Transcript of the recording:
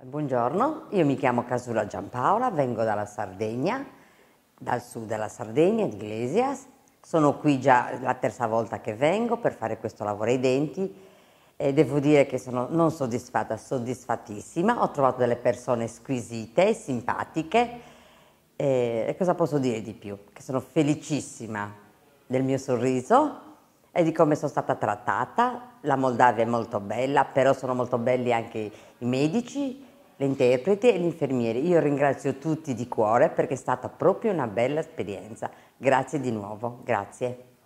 Buongiorno, io mi chiamo Casula Giampaola, vengo dalla Sardegna, dal sud della Sardegna, di Iglesias. Sono qui già la terza volta che vengo per fare questo lavoro ai denti e devo dire che sono non soddisfatta, soddisfattissima. Ho trovato delle persone squisite, simpatiche e cosa posso dire di più? Che sono felicissima del mio sorriso, e di come sono stata trattata. La Moldavia è molto bella, però sono molto belli anche i medici, le interpreti e gli infermieri. Io ringrazio tutti di cuore perché è stata proprio una bella esperienza. Grazie di nuovo, grazie.